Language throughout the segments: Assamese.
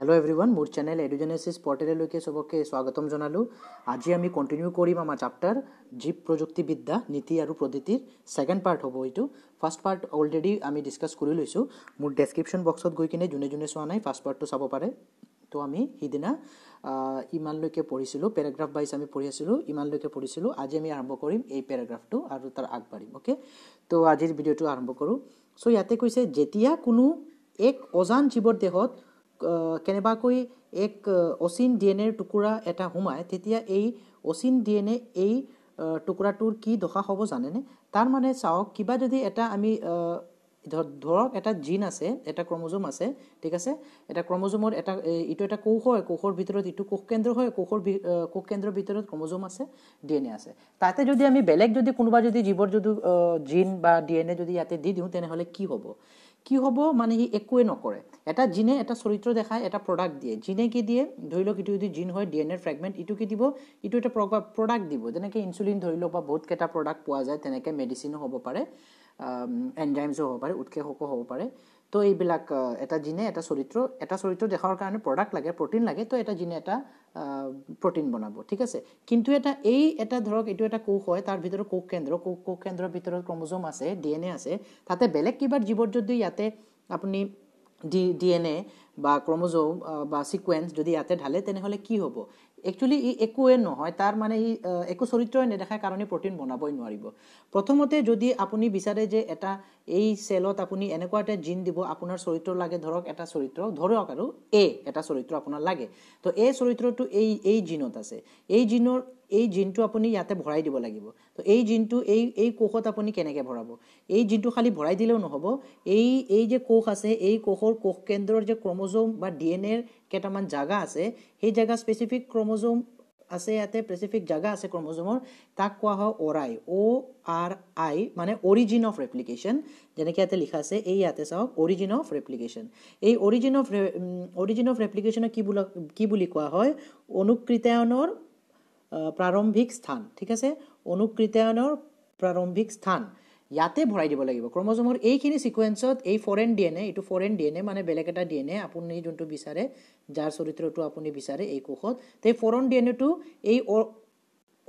হেল্ল' এভৰিৱান মোৰ চেনেল এডুজেনেচিছ পৰ্টেললৈকে চবকে স্বাগতম জনালোঁ আজি আমি কণ্টিনিউ কৰিম আমাৰ চাপ্টাৰ জীৱ প্ৰযুক্তিবিদ্যা নীতি আৰু প্ৰদ্ধতিৰ ছেকেণ্ড পাৰ্ট হ'ব এইটো ফাৰ্ষ্ট পাৰ্ট অলৰেডি আমি ডিছকাছ কৰি লৈছোঁ মোৰ ডেছক্ৰিপশ্যন বক্সত গৈ কিনে যোনে যোনে চোৱা নাই ফাৰ্ষ্ট পাৰ্টটো চাব পাৰে তো আমি সিদিনা ইমানলৈকে পঢ়িছিলোঁ পেৰাগ্ৰাফ ৱাইজ আমি পঢ়ি আছিলোঁ ইমানলৈকে পঢ়িছিলোঁ আজি আমি আৰম্ভ কৰিম এই পেৰাগ্ৰাফটো আৰু তাৰ আগবাঢ়িম অ'কে তো আজিৰ ভিডিঅ'টো আৰম্ভ কৰোঁ চ' ইয়াতে কৈছে যেতিয়া কোনো এক অজান জীৱৰ দেহত কেনেবাকৈ এক অচিন ডি এন এৰ টুকুৰা এটা সোমায় তেতিয়া এই অচিন ডি এন এ এই টুকুৰাটোৰ কি দশা হ'ব জানেনে তাৰমানে চাওক কিবা যদি এটা আমি ধৰক এটা জিন আছে এটা ক্ৰমজম আছে ঠিক আছে এটা ক্ৰমজমৰ এটা ইটো এটা কোষ হয় কোষৰ ভিতৰত ইটো কোষ কেন্দ্ৰ হয় কোষৰ কোষ কেন্দ্ৰৰ ভিতৰত ক্ৰমজম আছে ডি এন এ আছে তাতে যদি আমি বেলেগ যদি কোনোবা যদি জীৱৰ যদি জিন বা ডি এন এ যদি ইয়াতে দি দিওঁ তেনেহ'লে কি হ'ব কি হ'ব মানে সি একোৱে নকৰে এটা জিনে এটা চৰিত্ৰ দেখায় এটা প্ৰডাক্ট দিয়ে জিনে কি দিয়ে ধৰি লওক ইটো যদি জিন হয় ডি এন এৰ ফ্ৰেগমেণ্ট ইটো কি দিব ইটো এটা প্ৰডাক্ট দিব যেনেকৈ ইনচুলিন ধৰি লওক বা বহুতকেইটা প্ৰডাক্ট পোৱা যায় তেনেকৈ মেডিচিনো হ'ব পাৰে এনজাইমছো হ'ব পাৰে উৎসেষকো হ'ব পাৰে তো এইবিলাক এটা জিনে এটা চৰিত্ৰ এটা চৰিত্ৰ দেখাৰ কাৰণে প্ৰডাক্ট লাগে প্ৰটিন লাগে তো এটা জিনে এটা প্ৰটিন বনাব ঠিক আছে কিন্তু এটা এই এটা ধৰক এইটো এটা কোষ হয় তাৰ ভিতৰত কোষ কেন্দ্ৰ কোষ কোষ কেন্দ্ৰৰ ভিতৰত ক্ৰমজম আছে ডি এন এ আছে তাতে বেলেগ কিবা জীৱৰ যদি ইয়াতে আপুনি ডি ডি এন এ বা ক্ৰমজম বা ছিকুৱেঞ্চ যদি ইয়াতে ঢালে তেনেহ'লে কি হ'ব একচুৱেলি ই একোৱে নহয় তাৰ মানে ই একো চৰিত্ৰই নেদেখাৰ কাৰণে প্ৰটিন বনাবই নোৱাৰিব প্ৰথমতে যদি আপুনি বিচাৰে যে এটা এই চেলত আপুনি এনেকুৱা এটা জিন দিব আপোনাৰ চৰিত্ৰ লাগে ধৰক এটা চৰিত্ৰ ধৰক আৰু এ এটা চৰিত্ৰ আপোনাৰ লাগে তো এ চৰিত্ৰটো এই এই জিনত আছে এই জিনৰ এই জিনটো আপুনি ইয়াতে ভৰাই দিব লাগিব তো এই জিনটো এই এই কোষত আপুনি কেনেকৈ ভৰাব এই জিনটো খালী ভৰাই দিলেও নহ'ব এই এই যে কোষ আছে এই কোষৰ কোষ কেন্দ্ৰৰ যে ক্ৰমজম বা ডি এন এৰ কেইটামান জেগা আছে সেই জেগা স্পেচিফিক ক্ৰমজম আছে ইয়াতে স্পেচিফিক জেগা আছে ক্ৰমজমৰ তাক কোৱা হয় আই অ' আৰ আই মানে অৰিজিন অফ ৰেপ্লিকেশ্যন যেনেকৈ ইয়াতে লিখা আছে এই ইয়াতে চাওক অৰিজিন অফ ৰেপ্লিকেশ্যন এই অৰিজিন অফ অৰিজিন অফ ৰেপ্লিকেশ্যনক কি বোলা কি বুলি কোৱা হয় অনুকৃতায়নৰ প্ৰাৰম্ভিক স্থান ঠিক আছে অনুকৃতায়নৰ প্ৰাৰম্ভিক স্থান ইয়াতে ভৰাই দিব লাগিব ক্ৰমজমৰ এইখিনি চিকুৱেঞ্চত এই ফৰেন ডি এন এ এইটো ফৰেন ডি এন এ মানে বেলেগ এটা ডি এন এ আপুনি যোনটো বিচাৰে যাৰ চৰিত্ৰটো আপুনি বিচাৰে এই কোষত তে ফৰেন ডি এন এটো এই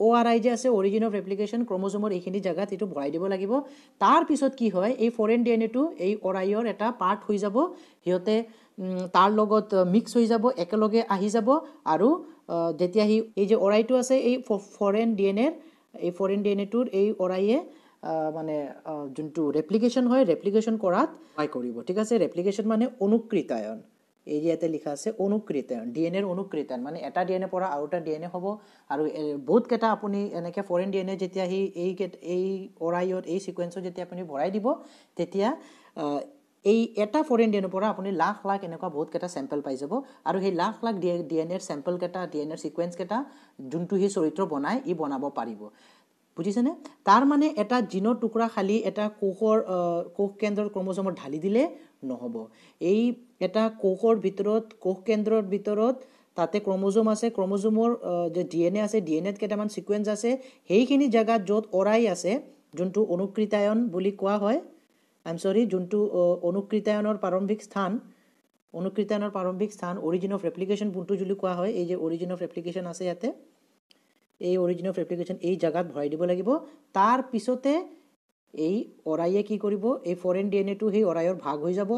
অ' আৰ আই যে আছে অৰিজিন অফ এপ্লিকেশ্যন ক্ৰমজমৰ এইখিনি জেগাত এইটো ভৰাই দিব লাগিব তাৰপিছত কি হয় এই ফৰেন ডি এন এটো এই অ' অৰাইয়ৰ এটা পাৰ্ট হৈ যাব সিহঁতে তাৰ লগত মিক্স হৈ যাব একেলগে আহি যাব আৰু যেতিয়া সি এই যে অৰাইটো আছে এই ফৰেন ডি এন এৰ এই ফৰেন ডি এন এটোৰ এই অৰাইয়ে মানে যোনটো ৰেপ্লিকেশ্যন হয় ৰেপ্লিকেশ্যন কৰাত সহায় কৰিব ঠিক আছে ৰেপ্লিকেশ্যন মানে অনুকৃতায়ন এই ইয়াতে লিখা আছে অনুকৃতায়ন ডি এন এৰ অনুকৃতায়ন মানে এটা ডি এন এৰ পৰা আৰু এটা ডি এন এ হ'ব আৰু বহুতকেইটা আপুনি এনেকৈ ফৰেন ডি এন এ যেতিয়া সি এই এই অৰাইয়ত এই ছিকুৱেঞ্চত যেতিয়া আপুনি ভৰাই দিব তেতিয়া এই এটা ফৰেইন ডি পৰা আপুনি লাখ লাখ এনেকুৱা বহুত কেইটা চেম্পল পাই যাব আৰু সেই লাখ লাখ ডি এন এৰ কেইটা ডি এন এৰ ছিকুৱেঞ্চকেইটা যোনটো সেই চৰিত্ৰ বনাই ই বনাব পাৰিব বুজিছেনে তাৰমানে এটা জিনৰ টুকুৰা খালি এটা কোষৰ কোষ কেন্দ্ৰৰ ক্ৰমজমত ঢালি দিলে নহ'ব এই এটা কোষৰ ভিতৰত কোষ কেন্দ্ৰৰ ভিতৰত তাতে ক্ৰমজম আছে ক্ৰমজমৰ যে ডি এন এ আছে ডি এন এত কেইটামান চিকুৱেঞ্চ আছে সেইখিনি জেগাত য'ত অৰাই আছে যোনটো অনুকৃতায়ন বুলি কোৱা হয় এম চৰি যোনটো অনুকৃতায়নৰ প্ৰাৰম্ভিক স্থান অনুকৃতায়নৰ প্ৰাৰম্ভিক স্থান অৰিজিন অফ এপ্লিকেশ্যন যোনটো যদি কোৱা হয় এই যে অৰিজিন অফ এপ্লিকেশ্যন আছে ইয়াতে এই অৰিজিন অফ এপ্লিকেশ্যন এই জেগাত ভৰাই দিব লাগিব তাৰ পিছতে এই অৰাইয়ে কি কৰিব এই ফৰেন ডি এন এটো সেই অৰাইৰ ভাগ হৈ যাব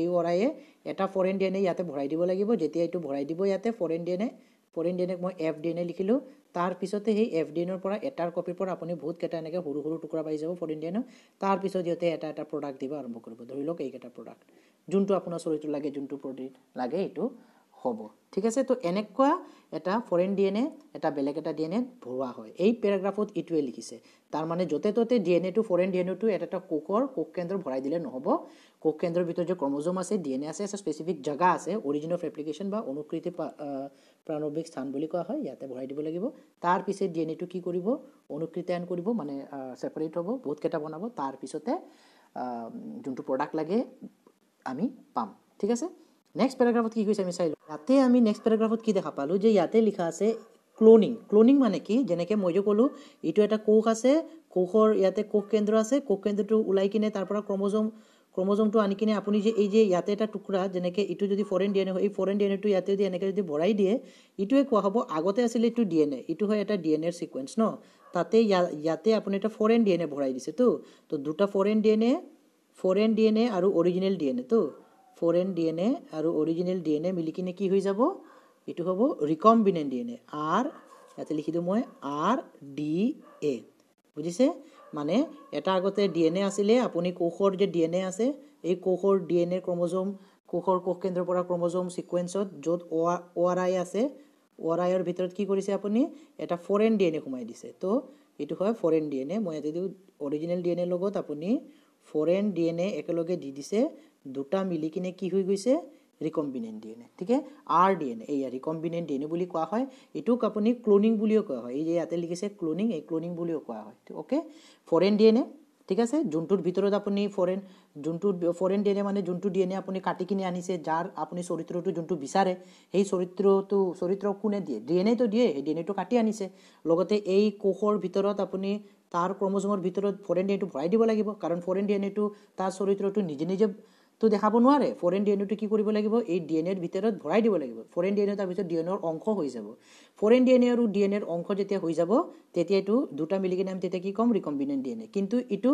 এই অৰাইয়ে এটা ফৰেন ডি এন এ ইয়াতে ভৰাই দিব লাগিব যেতিয়া এইটো ভৰাই দিব ইয়াতে foreign D N A foreign ডিএনএক মই এফ ডি এনে এ তাৰ পিছতে সেই এফ ডি এনৰ পৰা এটাৰ কপিৰ পৰা আপুনি বহুত কেইটা এনেকৈ সৰু সৰু টুকুৰা পাই যাব ফৰেন তাৰ পিছত সিহঁতে এটা এটা প্ৰডাক্ট দিব আৰম্ভ কৰিব ধৰি লওক এইকেইটা প্ৰডাক্ট যোনটো আপোনাৰ চৰিত্ৰ লাগে যোনটো প্ৰডিট লাগে এইটো হ'ব ঠিক আছে তো এনেকুৱা এটা ফৰেন ডি এন এ এটা বেলেগ এটা ডি এন এত ভৰোৱা হয় এই পেৰাগ্ৰাফত এইটোৱে লিখিছে তাৰমানে য'তে ত'তে ডি এন এটো ফৰেন ডি এন এটো এটা এটা কোকৰ কোক কেন্দ্ৰ ভৰাই দিলে নহ'ব কোক কেন্দ্ৰৰ ভিতৰত যে ক্ৰমজম আছে ডি এন এ আছে এটা স্পেচিফিক জেগা আছে অৰিজিন অফ এপ্লিকেশ্যন বা অনুকৃতি প্ৰাৰম্ভিক স্থান বুলি কোৱা হয় ইয়াতে ভৰাই দিব লাগিব তাৰপিছত ডি এন এটো কি কৰিব অনুকৃতায়ন কৰিব মানে ছেপাৰেট হ'ব বহুতকেইটা বনাব তাৰপিছতে যোনটো প্ৰডাক্ট লাগে আমি পাম ঠিক আছে নেক্সট পেৰাগ্ৰাফত কি কৈছে আমি চাই লওঁ তাতে আমি নেক্সট পেৰাগ্ৰাফত কি দেখা পালোঁ যে ইয়াতে লিখা আছে ক্লনিং ক্লনিং মানে কি যেনেকৈ মই যে ক'লোঁ এইটো এটা কোষ আছে কোষৰ ইয়াতে কোষ কেন্দ্ৰ আছে কোষ কেন্দ্ৰটো ওলাই কিনে তাৰ পৰা ক্ৰমজম ক্ৰমজমটো আনি কিনে আপুনি যে এই যে ইয়াতে এটা টুকুৰা যেনেকৈ এইটো যদি ফৰেন ডি এন এ হয় এই ফৰেন ডি এন এটো ইয়াতে যদি এনেকৈ যদি ভৰাই দিয়ে এইটোৱে কোৱা হ'ব আগতে আছিলে এইটো ডি এন এ এইটো হয় এটা ডি এন এৰ চিকুৱেঞ্চ ন তাতে ইয়াতে আপুনি এটা ফৰেন ডি এন এ ভৰাই দিছেতো তো দুটা foreign D N A foreign D N A আৰু অৰিজিনেল ডি এন এ তো ফৰেন ডি এন এ আৰু অৰিজিনেল ডি এন এ মিলি কিনে কি হৈ যাব এইটো হ'ব recombinant D N A R ইয়াতে লিখি দিওঁ মই আৰ ডি এ বুজিছে মানে এটা আগতে ডি এন এ আছিলে আপুনি কোষৰ যে ডি এন এ আছে এই কোষৰ ডি এন এ ক্ৰমজম কোষৰ কোষ কেন্দ্ৰৰ পৰা ক্ৰমজম ছিকুৱেঞ্চত য'ত অ' আৰ আই আছে অ' আৰ আইৰ ভিতৰত কি কৰিছে আপুনি এটা ফৰেন ডি এন এ সোমাই দিছে ত' এইটো হয় ফৰেন ডি এন এ মই ইয়াতে দিওঁ অৰিজিনেল ডি এন এৰ লগত আপুনি ফৰেন ডি এন এ একেলগে দি দিছে দুটা মিলি কিনে কি হৈ গৈছে ৰিকম্বিনেণ্ট ডি এন এ ঠিকে আৰ ডি এন এয়া ৰিকম্বিনেণ্ট ডি এন এ বুলি কোৱা হয় এইটোক আপুনি ক্লনিং বুলিও কোৱা হয় এই যে ইয়াতে লিখিছে ক্লনিং এই ক্লনিং বুলিও কোৱা হয় okay foreign D N A ঠিক আছে যোনটোৰ ভিতৰত আপুনি ফৰেন যোনটো ফৰেন ডি এন মানে যোনটো ডি এন এ আপুনি কাটি কিনে আনিছে যাৰ আপুনি চৰিত্ৰটো যোনটো বিচাৰে সেই চৰিত্ৰটো চৰিত্ৰ কোনে দিয়ে ডি এন দিয়ে সেই ডি এন কাটি আনিছে লগতে এই কোষৰ ভিতৰত আপুনি তাৰ ক্ৰমজমৰ ভিতৰত ফৰেন ডি ভৰাই দিব লাগিব কাৰণ ফৰেন ডি এন এটো তাৰ চৰিত্ৰটো নিজে নিজে তো দেখাব নোৱাৰে ফৰেন ডি এন এটো কি কৰিব লাগিব এই ডি এন এৰ ভিতৰত ভৰাই দিব লাগিব ফৰেন ডি এন এ তাৰপিছত ডি এন এৰ অংশ হৈ যাব ফৰেন ডি এন এ আৰু ডি এন এৰ অংশ যেতিয়া হৈ যাব তেতিয়া এইটো দুটা মিলি কিনে আমি তেতিয়া কি ক'ম ৰিকম্বিনেণ্ট ডি এন এ কিন্তু এইটো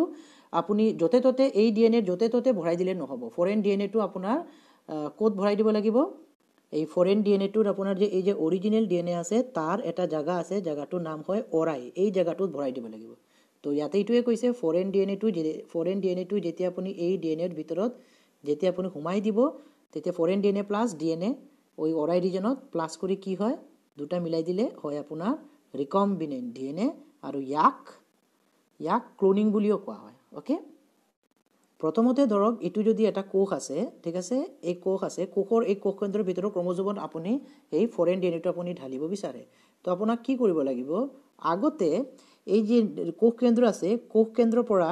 আপুনি য'তে ত'তে এই ডি এন এ য'তে ত'তে ভৰাই দিলে নহ'ব ফৰেন ডি এন এটো আপোনাৰ ক'ত ভৰাই দিব লাগিব এই ফৰেন ডি এন এটোৰ আপোনাৰ যে এই যে অৰিজিনেল ডি এন এ আছে তাৰ এটা জেগা আছে জেগাটোৰ নাম হয় অৰাই এই জেগাটোত ভৰাই দিব লাগিব তো ইয়াতে এইটোৱে কৈছে ফৰেন ডি এন এটো ফৰেন ডি এন এটো যেতিয়া আপুনি এই ডি এন এৰ ভিতৰত যেতিয়া আপুনি সোমাই দিব তেতিয়া foreign D N A plus D N A ওই অৰাই ৰিজনত প্লাছ কৰি কি হয় দুটা মিলাই দিলে হয় আপোনাৰ ৰিকম্বিনেণ্ট ডি এন এ আৰু ইয়াক ইয়াক ক্লনিং বুলিও কোৱা হয় অ'কে প্ৰথমতে ধৰক এইটো যদি এটা কোষ আছে ঠিক আছে এই কোষ আছে কোষৰ এই কোষকেন্দ্ৰৰ ভিতৰত ক্ৰমজীৱন আপুনি এই ফৰেন ডি এন এটো আপুনি ঢালিব বিচাৰে তো আপোনাক কি কৰিব লাগিব আগতে এই যি কোষ কেন্দ্ৰ আছে কোষ কেন্দ্ৰৰ পৰা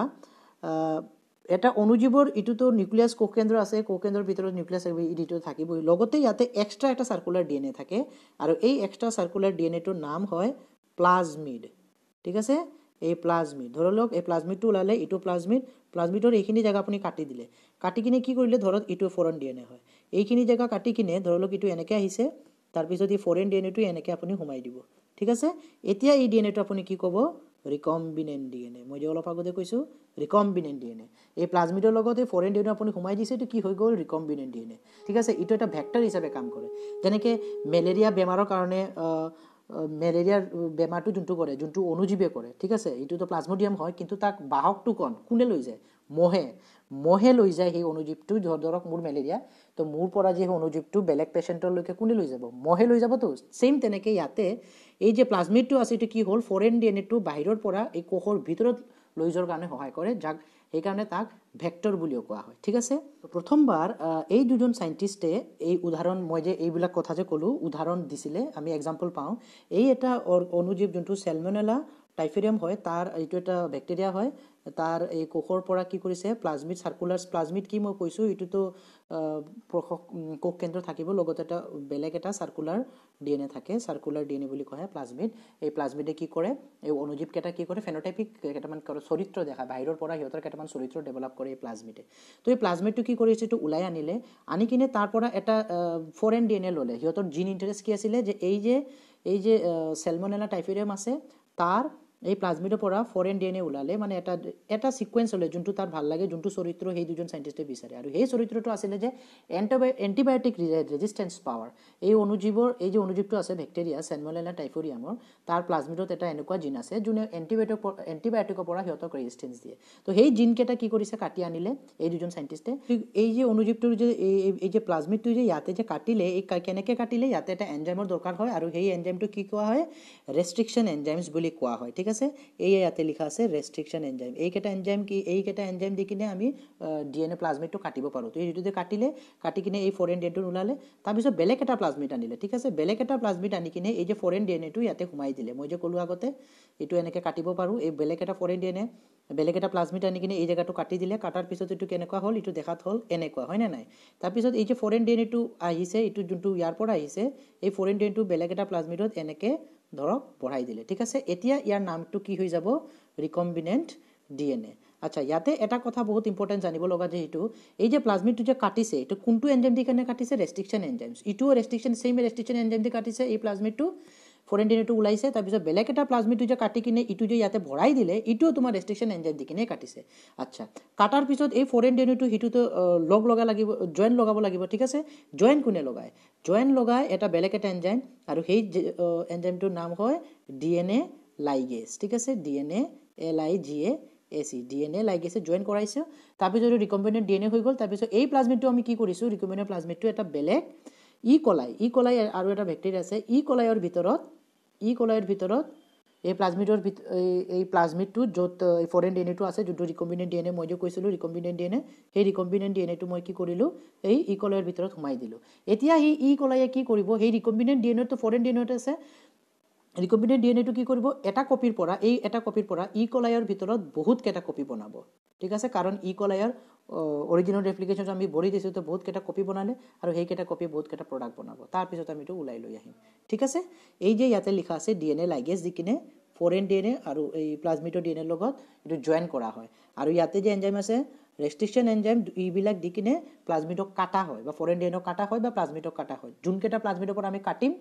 এটা অনুজীৱৰ ইটোতো নিউক্লিয়াছ কোষকেন্দ্ৰ আছে কোষকেন্দ্ৰৰ ভিতৰত নিউক্লিয়াছ ইডিটো থাকিবই লগতে ইয়াতে এক্সট্ৰা এটা চাৰ্কুলাৰ ডি এন এ থাকে আৰু এই এক্সট্ৰা চাৰ্কুলাৰ ডি এন এটোৰ নাম হয় প্লাজমিড ঠিক আছে এই প্লাজমিড ধৰি লওক এই প্লাজমিডটো ওলালে ইটো প্লাজমিড প্লাজমিডৰ এইখিনি জেগা আপুনি কাটি দিলে কাটি কিনে কি কৰিলে ধৰক ইটো ফৰেন ডি এন এ হয় এইখিনি জেগা কাটি কিনে ধৰি লওক ইটো এনেকৈ আহিছে তাৰপিছত এই ফৰেন ডি এন এটো এনেকৈ আপুনি সোমাই দিব ঠিক আছে এতিয়া এই ডি এন এটো আপুনি কি ক'ব ৰিকম্বিনেণ্ট ডি এন এ মই যে অলপ আগতে কৈছোঁ ৰিকম্বিনেণ্ট ডি এন এ এই প্লাজমিটৰ লগতে ফৰেন ডি এন এ আপুনি সোমাই দিছে এইটো কি হৈ গ'ল ৰিকম্বিনেণ্ট ডি এন এ ঠিক আছে এইটো এটা ভেক্টৰ হিচাপে কাম কৰে যেনেকৈ মেলেৰিয়া বেমাৰৰ কাৰণে মেলেৰিয়াৰ বেমাৰটো যোনটো কৰে যোনটো অনুজীৱে কৰে ঠিক আছে এইটোতো প্লাজমডিয়াম হয় কিন্তু তাক বাহকটো কণ কোনে লৈ যায় মহে মহে লৈ যায় সেই অনুজীৱটো ধৰক মোৰ মেলেৰিয়া তো মোৰ পৰা যে সেই অনুজীৱটো বেলেগ পেচেণ্টলৈকে কোনে লৈ যাব মহে লৈ যাবতো ছেইম তেনেকৈ ইয়াতে এই যে প্লাজমিডটো আছে এইটো কি হ'ল ফৰেন ডি এন এটো বাহিৰৰ পৰা এই কোষৰ ভিতৰত লৈ যোৱাৰ কাৰণে সহায় কৰে যাক সেইকাৰণে তাক ভেক্টৰ বুলিও কোৱা হয় ঠিক আছে প্ৰথমবাৰ এই দুজন ছাইণ্টিষ্টে এই উদাহৰণ মই যে এইবিলাক কথা যে ক'লোঁ উদাহৰণ দিছিলে আমি এক্সাম্পল পাওঁ এই এটা অনুজীৱ যোনটো চেলমনেলা টাইফেৰিয়াম হয় তাৰ এইটো এটা বেক্টেৰিয়া হয় তাৰ এই কোষৰ পৰা কি কৰিছে প্লাজমিড চাৰ্কুলাৰ প্লাজমিড কি মই কৈছোঁ এইটোতো কোষ কেন্দ্ৰ থাকিব লগতে এটা বেলেগ এটা চাৰ্কুলাৰ ডি এন এ থাকে চাৰ্কুলাৰ ডি এন এ বুলি কয় প্লাজমিড এই প্লাজমিডে কি কৰে এই অনুজীৱকেইটা কি কৰে ফেনোটাইপিক কেইটামান চৰিত্ৰ দেখা বাহিৰৰ পৰা সিহঁতৰ কেইটামান চৰিত্ৰ ডেভেলপ কৰে এই প্লাজমিডে তো এই প্লাজমিডটো কি কৰিছে এইটো ওলাই আনিলে আনি কিনে তাৰ পৰা এটা ফৰেন ডি এন এ ল'লে সিহঁতৰ জিন ইণ্টাৰেষ্ট কি আছিলে যে এই যে এই যে চেলমনেলা টাইফেৰিয়াম আছে তাৰ এই প্লাজমিডৰ পৰা ফৰেন ডি ওলালে মানে এটা এটা ছিকুৱেঞ্চ হ'লে যোনটো তাৰ ভাল লাগে যোনটো চৰিত্ৰ সেই দুজন চাইণ্টিষ্টে বিচাৰে আৰু সেই চৰিত্ৰটো আছিলে যে এণ্টিবায় এণ্টিবায়'টিক ৰেজিষ্টেঞ্চ পাৱাৰ এই অনুজীৱৰ এই যে অনুজীৱটো আছে বেক্টেৰিয়া চেনমলেনা টাইফৰিয়ামৰ তাৰ প্লাজমিডত এটা এনেকুৱা জিন আছে যোনে এণ্টিবায়'টিক এণ্টিবায়'টিকৰ পৰা সিহঁতক ৰেজিষ্টেঞ্চ দিয়ে তো সেই জিনকেইটা কি কৰিছে কাটি আনিলে এই দুজন চাইণ্টিষ্টে এই যে অনুজীৱটোৰ যে এই যে প্লাজমিডটো যে ইয়াতে যে কাটিলে এই কেনেকৈ কাটিলে ইয়াতে এটা এনজাইমৰ দৰকাৰ হয় আৰু সেই এনজাইমটো কি কোৱা হয় ৰেষ্ট্ৰিকশ্যন এনজাইমছ বুলি কোৱা হয় ঠিক আছে আছে এই ইয়াতে লিখা আছে ৰেষ্ট্ৰিকশ্যন এনজাইম এইকেইটা এনজাইম কি এইকেইটা এনজাইম দি কিনে আমি ডি এন এ প্লাজমেটটো কাটিব পাৰোঁ তো এইটোতে কাটিলে কাটি কিনে এই ফৰেন ডি এনটো ওলালে তাৰপিছত বেলেগ এটা প্লাজমিট আনিলে ঠিক আছে বেলেগ এটা প্লাজমিট আনি কিনে এই যে ফৰেন ডি এন এটো ইয়াতে সোমাই দিলে মই যে ক'লোঁ আগতে এইটো এনেকৈ কাটিব পাৰোঁ এই বেলেগ এটা ফৰেন ডি এন এ বেলেগ এটা প্লাজমিট আনি কিনে এই জেগাটো কাটি দিলে কাটাৰ পিছত এইটো কেনেকুৱা হ'ল এইটো দেখাত হ'ল এনেকুৱা হয়নে নাই তাৰপিছত এই যে ফৰেন ডি এন এটো আহিছে এইটো যোনটো ইয়াৰ পৰা আহিছে এই ফৰেন ডি এনটো বেলেগ এটা প্লাজমিটত এনেকৈ দৰৱ বঢ়াই দিলে ঠিক আছে এতিয়া ইয়াৰ নামটো কি হৈ যাব ৰিকম্বিনেণ্ট ডি এন এ আচ্ছা ইয়াতে এটা কথা বহুত ইম্পৰ্টেণ্ট জানিব লগা যে এইটো এই যে প্লাজমিটো যে কাটিছে এইটো কোনটো এনজেম দি কাৰণে কাটিছে ৰেষ্ট্ৰিকশ্যন এনজেমছ ইটো ৰেষ্ট্ৰিকশ্যন চেম ৰেষ্ট্ৰিকশ্যন এনজেম কাটিছে এই প্লাজমিটটো ফৰেন ডিনেটো ওলাইছে তাৰপিছত বেলেগ এটা প্লাজমিটো যে কাটি কিনে ইটো যে ইয়াতে ভৰাই দিলে এইটোও তোমাৰ ৰেষ্ট্ৰিকশ্যন এনজাইম দি কিনে কাটিছে আচ্ছা কাটাৰ পিছত এই ফৰেন ডিনেটো সিটোতো লগ লগা লাগিব জইন লগাব লাগিব ঠিক আছে জইন কোনে লগায় জইন লগাই এটা বেলেগ এটা এনজাইম আৰু সেই এনজাইমটোৰ নাম হয় ডি এন এ লাইগেজ ঠিক আছে D N A L I G A A C D N A লাইগেছে জইন কৰাইছে তাৰপিছত ৰিকমেণ্ডেড ডি এন এ হৈ গ'ল তাৰপিছত এই প্লাজমিটটো আমি কি কৰিছোঁ ৰিকমেণ্ডেড প্লাজমিটটো এটা বেলেগ ই কলাই ই কলাই আৰু এটা বেক্টেৰিয়া আছে ই e কলাইৰ ভিতৰত ই কলাইৰ ভিতৰত এই প্লাজমিডৰ ভিত এই প্লাজমিডটো য'ত এই ফৰেন ডি এনএটো আছে যোনটো ৰিকম্বিনেণ্ট ডি এন এ মই যে কৈছিলোঁ ৰিকম্বিনেণ্ট ডি এন এ সেই ৰিকম্বিনেণ্ট ডি এন এটো মই কি কৰিলোঁ এই ই কলয়ৰ ভিতৰত সোমাই দিলোঁ এতিয়া সেই ই কলয়ে কি কৰিব সেই ৰিকম্বিনেণ্ট ডি এন এটো ফৰেন ডি এন আছে ৰিকম্বিনেণ্ট ডি এন এটো কি কৰিব এটা কপিৰ পৰা এই এটা কপিৰ পৰা ই কলয়ৰ ভিতৰত বহুতকেইটা কপি বনাব ঠিক আছে কাৰণ ই কল আয়াৰ অৰিজিনেল এপ্লিকেশ্যনটো আমি ভৰি দিছোঁ তো কেইটা কপি বনালে আৰু সেইকেইটা কপি বহুত কেইটা প্ৰডাক্ট বনাব তাৰপিছত আমি এইটো ওলাই লৈ আহিম ঠিক আছে এই যে ইয়াতে লিখা আছে ডি এন এ লাইগেজ দি কিনে ফৰেন ডি এন এ আৰু এই প্লাজমিটো ডি এন এৰ লগত এইটো জইন কৰা হয় আৰু ইয়াতে যে এনজাইম আছে ৰেষ্ট্ৰিকশ্যন এনজাইম এইবিলাক দি কিনে প্লাজমিটক কাটা হয় বা ফৰেন ডি এনক কাটা হয় বা প্লাজমিটক কাটা হয় যোনকেইটা প্লাজমিটৰ পৰা আমি কাটিম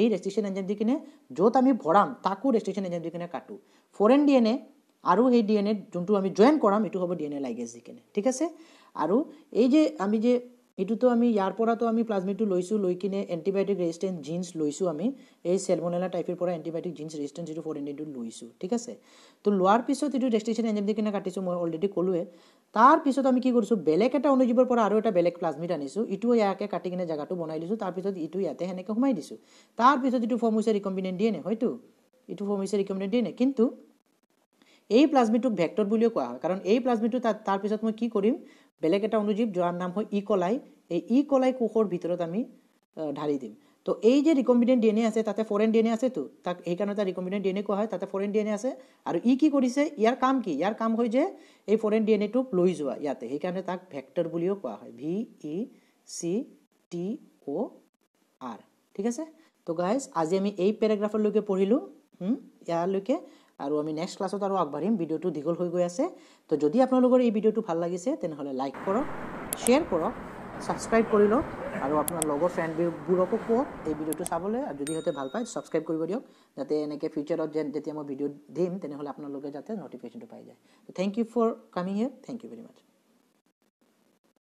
এই ৰেষ্ট্ৰিকশ্যন এনজাইম দি কিনে য'ত আমি ভৰাম তাকো ৰেষ্ট্ৰিকশ্যন এনজাইম দি কিনে কাটোঁ ফৰেন ডি এন এ আৰু সেই ডি এন এ যোনটো আমি জইন কৰাম এইটো হ'ব ডি এন এ লাইগেজ দি কিনে ঠিক আছে আৰু এই যে আমি যে এইটোতো আমি ইয়াৰ পৰাতো আমি প্লাজমিকটো লৈছোঁ লৈ কিনে এণ্টিবায়'টিক ৰেজিষ্টেণ্ট জিন্ছ লৈছোঁ আমি এই চেলমনেলা টাইপৰ পৰা এণ্টিবায়'টিক জিন্ছ ৰেজিষ্টেণ্ট যিটো ফৰ এণ্টিটো লৈছোঁ ঠিক আছে তো লোৱাৰ পিছত এইটো ৰেষ্ট্ৰিকশ্যন এনজেম দি কিনে কাটিছোঁ মই অলৰেডি ক'লোৱে পিছত আমি কি কৰিছোঁ বেলেগ এটা অনুজীৱৰ পৰা আৰু এটা বেলেগ প্লাজমিট আনিছোঁ ইটো ইয়াকে কাটি কিনে জেগাটো বনাই দিছোঁ তাৰপিছত ইটো ইয়াতে সেনেকৈ সোমাই দিছোঁ তাৰপিছত এইটো ফৰ্ম হৈছে ৰিকমেণ্ডেণ্ট দিয়ে নে হয়তো ইটো ফৰ্ম হৈছে ৰিকমেণ্ডেণ্ট দিয়ে নে কিন্তু এই প্লাজমিটোক ভেক্টৰ বুলিও কোৱা হয় কাৰণ এই প্লাজমিটো তাত তাৰপিছত মই কি কৰিম বেলেগ এটা অনুজীৱ যোৱাৰ নাম হয় ইকলাই e. এই ইকলাই e. কোষৰ ভিতৰত আমি ঢালি দিম তো এই যে ৰিকম্বিডেণ্ট ডি এন এ আছে তাতে ফৰেন ডি এন এ আছেতো তাক সেইকাৰণে তাত ৰিকম্বিডেণ্ট ডি এন এ কোৱা হয় তাতে ফৰেন ডি এন এ আছে আৰু ই e কি কৰিছে ইয়াৰ কাম কি ইয়াৰ কাম হয় যে এই ফৰেন ডি এন এটোক লৈ যোৱা ইয়াতে সেইকাৰণে তাক ভেক্টৰ বুলিও কোৱা হয় V E C T O' R ঠিক আছে তো গাইজ আজি আমি এই পেৰাগ্ৰাফলৈকে পঢ়িলোঁ ইয়ালৈকে আৰু আমি নেক্সট ক্লাছত আৰু আগবাঢ়িম ভিডিঅ'টো দীঘল হৈ গৈ আছে তো যদি আপোনালোকৰ এই ভিডিঅ'টো ভাল লাগিছে তেনেহ'লে লাইক কৰক শ্বেয়াৰ কৰক ছাবস্ক্ৰাইব কৰি লওক আৰু আপোনাৰ লগৰ ফ্ৰেণ্ডবোৰকো কওক এই ভিডিঅ'টো চাবলৈ আৰু যদি সিহঁতে ভাল পায় ছাবস্ক্ৰাইব কৰিব দিয়ক যাতে এনেকৈ ফিউচাৰত যেন যেতিয়া মই ভিডিঅ' দিম তেনেহ'লে আপোনালোকে যাতে ন'টিফিকেশ্যনটো পাই যায় thank you for coming here thank you very much